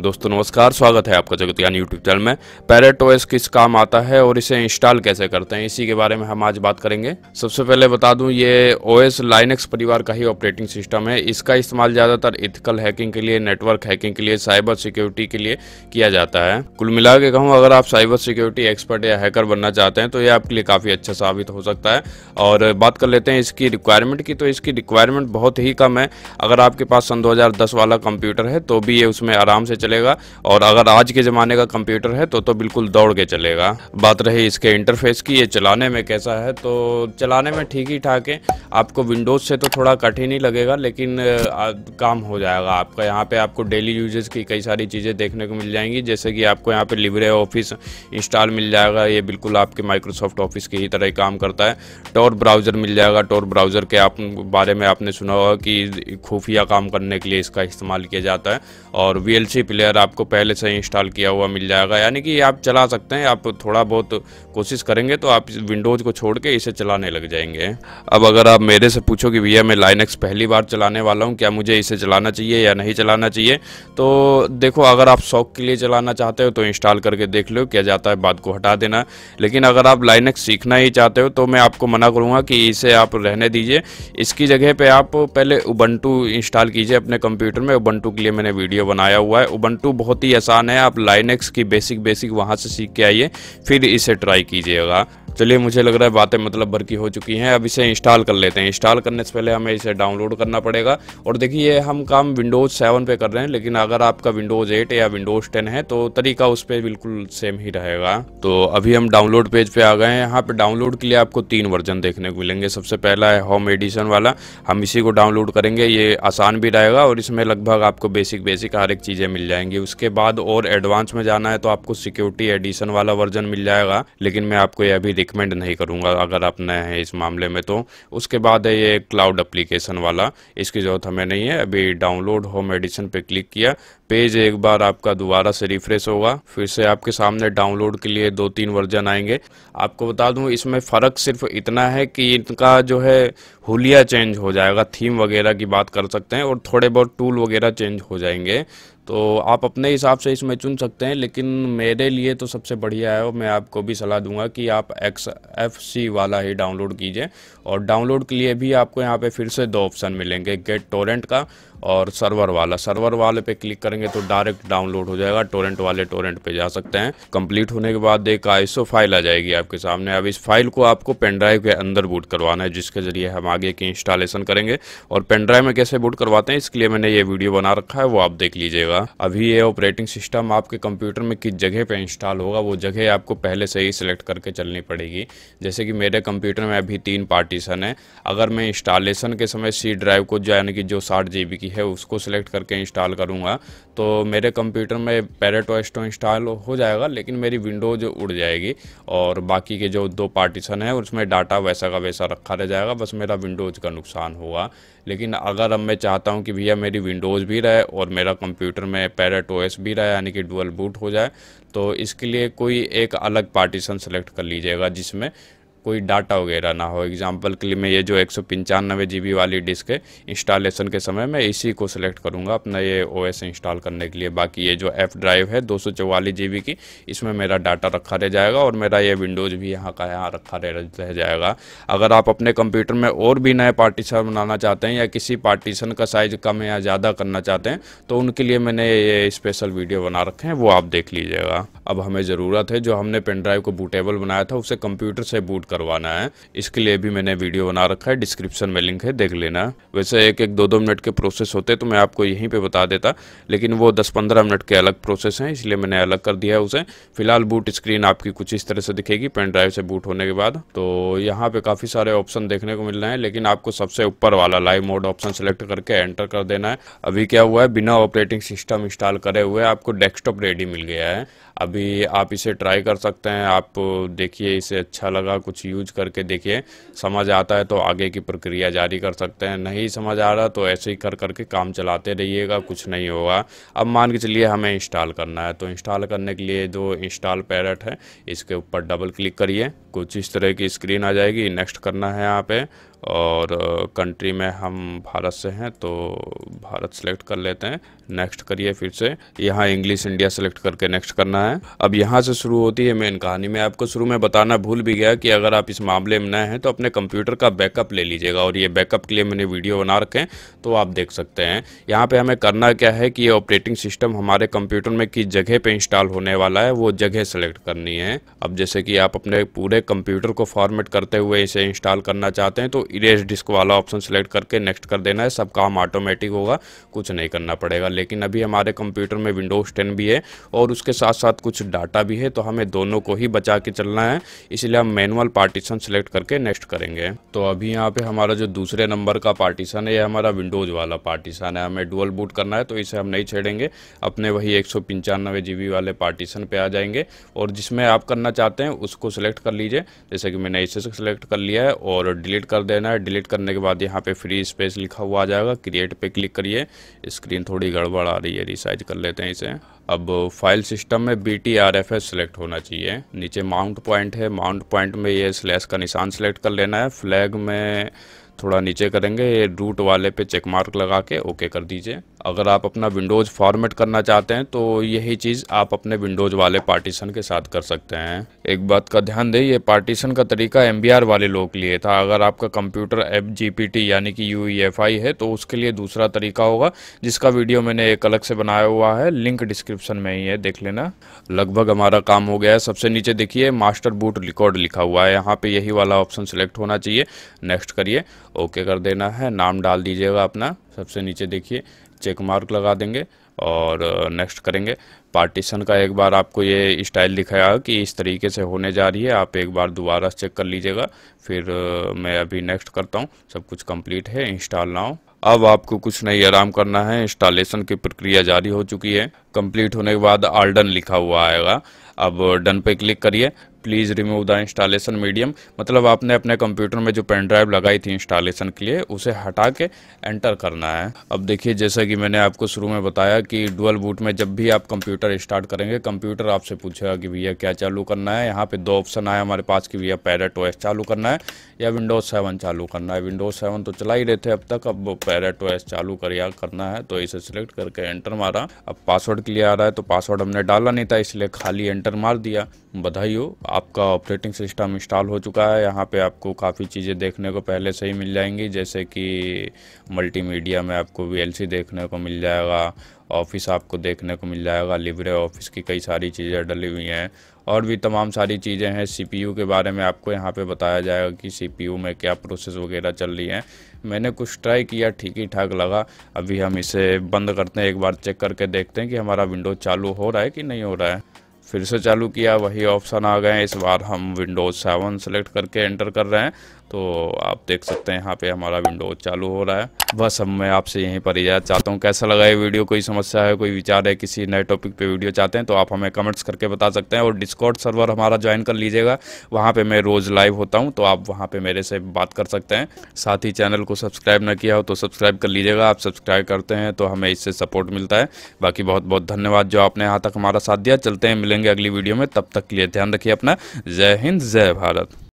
दोस्तों नमस्कार स्वागत है आपका जगत यूट्यूब चैनल में पैरेट ओएस किस काम आता है और इसे इंस्टॉल कैसे करते हैं इसी के बारे में हम आज बात करेंगे सबसे पहले बता दूं ये ओएस लाइनेक्स परिवार का ही ऑपरेटिंग सिस्टम है इसका इस्तेमाल ज़्यादातर इथिकल हैकिंग के लिए नेटवर्क हैकिंग के लिए साइबर सिक्योरिटी के लिए किया जाता है कुल मिला के कहूँ अगर आप साइबर सिक्योरिटी एक्सपर्ट या हैकर बनना चाहते हैं तो ये आपके लिए काफ़ी अच्छा साबित हो सकता है और बात कर लेते हैं इसकी रिक्वायरमेंट की तो इसकी रिक्वायरमेंट बहुत ही कम है अगर आपके पास सन दो वाला कंप्यूटर है तो भी ये उसमें आराम से चलेगा और अगर आज के ज़माने का कंप्यूटर है तो तो बिल्कुल दौड़ के चलेगा बात रही इसके इंटरफेस की ये चलाने में कैसा है तो चलाने में ठीक ही ठाक है आपको विंडोज़ से तो थोड़ा कठिन ही लगेगा लेकिन आ, काम हो जाएगा आपका यहाँ पर आपको डेली यूजेस की कई सारी चीज़ें देखने को मिल जाएंगी जैसे कि आपको यहाँ पर लिबरे ऑफिस इंस्टॉल मिल जाएगा ये बिल्कुल आपके माइक्रोसॉफ्ट ऑफिस की ही तरह ही काम करता है टोर ब्राउज़र मिल जाएगा टोर ब्राउज़र के आप बारे में आपने सुना होगा कि खुफिया काम करने के लिए इसका इस्तेमाल किया जाता है और वी प्लेयर आपको पहले से इंस्टॉल किया हुआ मिल जाएगा यानी कि आप चला सकते हैं आप थोड़ा बहुत कोशिश करेंगे तो आप विंडोज़ को छोड़ के इसे चलाने लग जाएंगे अब अगर आप मेरे से पूछो कि भैया मैं लाइनक्स पहली बार चलाने वाला हूँ क्या मुझे इसे चलाना चाहिए या नहीं चलाना चाहिए तो देखो अगर आप शौक के लिए चलाना चाहते हो तो इंस्टॉल करके देख लो क्या जाता है बाद को हटा देना लेकिन अगर आप लाइनक्स सीखना ही चाहते हो तो मैं आपको मना करूँगा कि इसे आप रहने दीजिए इसकी जगह पर आप पहले उबंटू इंस्टॉल कीजिए अपने कंप्यूटर में उबंटू के लिए मैंने वीडियो बनाया हुआ है बंटू बहुत ही आसान है आप लाइनेक्स की बेसिक बेसिक वहाँ से सीख के आइए फिर इसे ट्राई कीजिएगा चलिए मुझे लग रहा है बातें मतलब भर की हो चुकी हैं अब इसे इंस्टॉल कर लेते हैं इंस्टॉल करने से पहले हमें इसे डाउनलोड करना पड़ेगा और देखिए हम काम विंडोज़ सेवन पे कर रहे हैं लेकिन अगर आपका विंडोज़ एट या विंडोज़ टेन है तो तरीका उस पर बिल्कुल सेम ही रहेगा तो अभी हम डाउनलोड पेज पे आ गए हैं यहाँ पे डाउनलोड के लिए आपको तीन वर्जन देखने को मिलेंगे सबसे पहला है होम एडिशन वाला हम इसी को डाउनलोड करेंगे ये आसान भी रहेगा और इसमें लगभग आपको बेसिक बेसिक हर एक चीज़ें मिल जाएंगी उसके बाद और एडवांस में जाना है तो आपको सिक्योरिटी एडिशन वाला वर्जन मिल जाएगा लेकिन मैं आपको यह भी रिकमेंड नहीं करूँगा अगर आप नए हैं इस मामले में तो उसके बाद है ये क्लाउड अप्लीकेशन वाला इसकी ज़रूरत हमें नहीं है अभी डाउनलोड होम एडिशन पर क्लिक किया पेज एक बार आपका दोबारा से रिफ्रेश होगा फिर से आपके सामने डाउनलोड के लिए दो तीन वर्जन आएंगे आपको बता दूं इसमें फ़र्क सिर्फ इतना है कि इनका जो है हुलिया चेंज हो जाएगा थीम वगैरह की बात कर सकते हैं और थोड़े बहुत टूल वगैरह चेंज हो जाएंगे तो आप अपने हिसाब से इसमें चुन सकते हैं लेकिन मेरे लिए तो सबसे बढ़िया है और मैं आपको भी सलाह दूंगा कि आप एक्स एफ सी वाला ही डाउनलोड कीजिए और डाउनलोड के लिए भी आपको यहाँ पे फिर से दो ऑप्शन मिलेंगे गेट टोरेंट का और सर्वर वाला सर्वर वाले पे क्लिक करेंगे तो डायरेक्ट डाउनलोड हो जाएगा टोरेंट वाले टोरेंट पे जा सकते हैं कंप्लीट होने के बाद एक आईसो फाइल आ जाएगी आपके सामने अब इस फाइल को आपको पेनड्राइव के अंदर बूट करवाना है जिसके जरिए हम आगे की इंस्टॉलेशन करेंगे और पेनड्राइव में कैसे बूट करवाते हैं इसके लिए मैंने ये वीडियो बना रखा है वो आप देख लीजिएगा अभी ये ऑपरेटिंग सिस्टम आपके कंप्यूटर में किस जगह पर इंस्टॉल होगा वो जगह आपको पहले से ही सिलेक्ट करके चलनी पड़ेगी जैसे कि मेरे कंप्यूटर में अभी तीन पार्टी पार्टीशन है अगर मैं इंस्टॉलेशन के समय सी ड्राइव को जो यानी कि जो साठ जी की है उसको सिलेक्ट करके इंस्टॉल करूँगा तो मेरे कंप्यूटर में पैरेट ओएस तो इंस्टॉल हो जाएगा लेकिन मेरी विंडोज उड़ जाएगी और बाकी के जो दो पार्टीशन है उसमें डाटा वैसा का वैसा रखा रह जाएगा बस मेरा विंडोज़ का नुकसान होगा लेकिन अगर अब मैं चाहता हूँ कि भैया मेरी विंडोज़ भी रहे और मेरा कंप्यूटर में पैरेट ओ भी रहे यानी कि डुअल बूट हो जाए तो इसके लिए कोई एक अलग पार्टीशन सेलेक्ट कर लीजिएगा जिसमें कोई डाटा वगैरह ना हो एग्जांपल के लिए मैं ये जो एक सौ वाली डिस्क है इंस्टॉलेशन के समय मैं इसी को सिलेक्ट करूँगा अपना ये ओ इंस्टॉल करने के लिए बाकी ये जो एफ ड्राइव है दो सौ की इसमें मेरा डाटा रखा रह जाएगा और मेरा ये विंडोज़ भी यहाँ का यहाँ रखा रह जाएगा अगर आप अपने कंप्यूटर में और भी नए पार्टीशन बनाना चाहते हैं या किसी पार्टीशन का साइज़ कम या ज़्यादा करना चाहते हैं तो उनके लिए मैंने ये स्पेशल वीडियो बना रखे हैं वो आप देख लीजिएगा अब हमें ज़रूरत है जो हमने पेन ड्राइव को बूटेबल बनाया था उसे कंप्यूटर से बूट करवाना है इसके लिए भी मैंने वीडियो बना रखा है डिस्क्रिप्शन में लिंक है देख लेना वैसे एक एक दो दो मिनट के प्रोसेस होते तो मैं आपको यहीं पर बता देता लेकिन वो दस पंद्रह मिनट के अलग प्रोसेस हैं इसलिए मैंने अलग कर दिया है उसे फिलहाल बूट स्क्रीन आपकी कुछ इस तरह से दिखेगी पेन ड्राइव से बूट होने के बाद तो यहाँ पे काफ़ी सारे ऑप्शन देखने को मिल रहे हैं लेकिन आपको सबसे ऊपर वाला लाइव मोड ऑप्शन सेलेक्ट करके एंटर कर देना है अभी क्या हुआ है बिना ऑपरेटिंग सिस्टम इंस्टॉल करे हुए आपको डेस्कटॉप रेडी मिल गया है अभी आप इसे ट्राई कर सकते हैं आप देखिए इसे अच्छा लगा कुछ यूज करके देखिए समझ आता है तो आगे की प्रक्रिया जारी कर सकते हैं नहीं समझ आ रहा तो ऐसे ही कर करके काम चलाते रहिएगा कुछ नहीं होगा अब मान के चलिए हमें इंस्टॉल करना है तो इंस्टॉल करने के लिए जो इंस्टॉल पैरट है इसके ऊपर डबल क्लिक करिए कुछ इस तरह की स्क्रीन आ जाएगी नेक्स्ट करना है यहाँ पे और कंट्री में हम भारत से हैं तो भारत सेलेक्ट कर लेते हैं नेक्स्ट करिए फिर से यहाँ इंग्लिश इंडिया सेलेक्ट करके नेक्स्ट करना है अब यहाँ से शुरू होती है मेन कहानी मैं आपको शुरू में बताना भूल भी गया कि अगर आप इस मामले में नए हैं तो अपने कंप्यूटर का बैकअप ले लीजिएगा और ये बैकअप के लिए मैंने वीडियो बना रखें तो आप देख सकते हैं यहाँ पर हमें करना क्या है कि ये ऑपरेटिंग सिस्टम हमारे कंप्यूटर में किस जगह पर इंस्टॉल होने वाला है वो जगह सेलेक्ट करनी है अब जैसे कि आप अपने पूरे कंप्यूटर को फॉर्मेट करते हुए इसे इंस्टॉल करना चाहते हैं तो इरेज डिस्क वाला ऑप्शन सेलेक्ट करके नेक्स्ट कर देना है सब काम ऑटोमेटिक होगा कुछ नहीं करना पड़ेगा लेकिन अभी हमारे कंप्यूटर में विंडोज़ टेन भी है और उसके साथ साथ कुछ डाटा भी है तो हमें दोनों को ही बचा के चलना है इसलिए हम मैनुअल पार्टीशन सेलेक्ट करके नेक्स्ट करेंगे तो अभी यहाँ पे हमारा जो दूसरे नंबर का पार्टीशन है ये हमारा विंडोज़ वाला पार्टीशन है हमें डुअल बूट करना है तो इसे हम नहीं छेड़ेंगे अपने वही एक सौ वाले पार्टीशन पर आ जाएंगे और जिसमें आप करना चाहते हैं उसको सेलेक्ट कर लीजिए लीजिए जैसे कि मैंने इसे सेलेक्ट कर लिया है और डिलीट कर देना है डिलीट करने के बाद यहाँ पे फ्री स्पेस लिखा हुआ आ जाएगा क्रिएट पे क्लिक करिए स्क्रीन थोड़ी गड़बड़ आ रही है रिसाइज कर लेते हैं इसे अब फाइल सिस्टम में B T R F S select होना चाहिए नीचे माउंट पॉइंट है माउंट पॉइंट में ये स्लैश का निशान सेलेक्ट कर लेना है फ्लैग में थोड़ा नीचे करेंगे ये रूट वाले पे चेक मार्क लगा के ओके कर दीजिए अगर आप अपना विंडोज़ फॉर्मेट करना चाहते हैं तो यही चीज़ आप अपने विंडोज़ वाले पार्टीशन के साथ कर सकते हैं एक बात का ध्यान दें ये पार्टीशन का तरीका एम वाले लोग के लिए था अगर आपका कंप्यूटर एप जी यानी कि यू e है तो उसके लिए दूसरा तरीका होगा जिसका वीडियो मैंने एक अलग से बनाया हुआ है लिंक डिस्क्रिप्शन में ही है देख लेना लगभग हमारा काम हो गया है सबसे नीचे देखिए मास्टर बूट रिकॉर्ड लिखा हुआ है यहाँ पे यही वाला ऑप्शन सिलेक्ट होना चाहिए नेक्स्ट करिए ओके कर देना है नाम डाल दीजिएगा अपना सबसे नीचे देखिए चेक मार्क लगा देंगे और नेक्स्ट करेंगे पार्टीशन का एक बार आपको ये स्टाइल दिखाया कि इस तरीके से होने जा रही है आप एक बार दोबारा चेक कर लीजिएगा फिर मैं अभी नेक्स्ट करता हूँ सब कुछ कंप्लीट है इंस्टॉल नाउ अब आपको कुछ नहीं आराम करना है इंस्टॉलेशन की प्रक्रिया जारी हो चुकी है कंप्लीट होने के बाद आल डन लिखा हुआ आएगा अब डन पे क्लिक करिए please remove the installation medium मतलब आपने अपने कंप्यूटर में जो पेन ड्राइव लगाई थी इंस्टॉलेशन के लिए उसे हटा के एंटर करना है अब देखिए जैसा कि मैंने आपको शुरू में बताया कि डुअल बूट में जब भी आप कंप्यूटर स्टार्ट करेंगे कंप्यूटर आपसे पूछेगा कि भैया क्या चालू करना है यहाँ पर दो ऑप्शन आए हमारे पास कि भैया पैरेट ओ चालू करना है या विंडोज़ सेवन चालू करना है विंडोज़ सेवन तो चला ही रहे थे अब तक अब पैरेट ओ चालू कर या करना है तो इसे सिलेक्ट करके एंटर मारा अब पासवर्ड के लिए आ रहा है तो पासवर्ड हमने डाला नहीं था इसलिए खाली एंटर मार दिया बधाई हो आपका ऑपरेटिंग सिस्टम इंस्टॉल हो चुका है यहाँ पे आपको काफ़ी चीज़ें देखने को पहले से ही मिल जाएंगी जैसे कि मल्टीमीडिया में आपको वी देखने को मिल जाएगा ऑफिस आपको देखने को मिल जाएगा लिब्रे ऑफिस की कई सारी चीज़ें डली हुई हैं और भी तमाम सारी चीज़ें हैं सीपीयू के बारे में आपको यहाँ पे बताया जाएगा कि सीपीयू में क्या प्रोसेस वगैरह चल रही है मैंने कुछ ट्राई किया ठीक ही ठाक लगा अभी हम इसे बंद करते हैं एक बार चेक करके देखते हैं कि हमारा विंडो चालू हो रहा है कि नहीं हो रहा है फिर से चालू किया वही ऑप्शन आ गए इस बार हम विंडोज़ सेवन सेलेक्ट करके एंटर कर रहे हैं तो आप देख सकते हैं यहाँ पे हमारा विंडो चालू हो रहा है बस हम मैं आपसे यहीं पर इजाज़त चाहता हूँ कैसा लगा ये वीडियो कोई समस्या है कोई विचार है किसी नए टॉपिक पे वीडियो चाहते हैं तो आप हमें कमेंट्स करके बता सकते हैं और डिस्कॉर्ड सर्वर हमारा ज्वाइन कर लीजिएगा वहाँ पर मैं रोज़ लाइव होता हूँ तो आप वहाँ पर मेरे से बात कर सकते हैं साथ ही चैनल को सब्सक्राइब न किया हो तो सब्सक्राइब कर लीजिएगा आप सब्सक्राइब करते हैं तो हमें इससे सपोर्ट मिलता है बाकी बहुत बहुत धन्यवाद जो आपने यहाँ तक हमारा साथ दिया चलते हैं मिलेंगे अगली वीडियो में तब तक के लिए ध्यान रखिए अपना जय हिंद जय भारत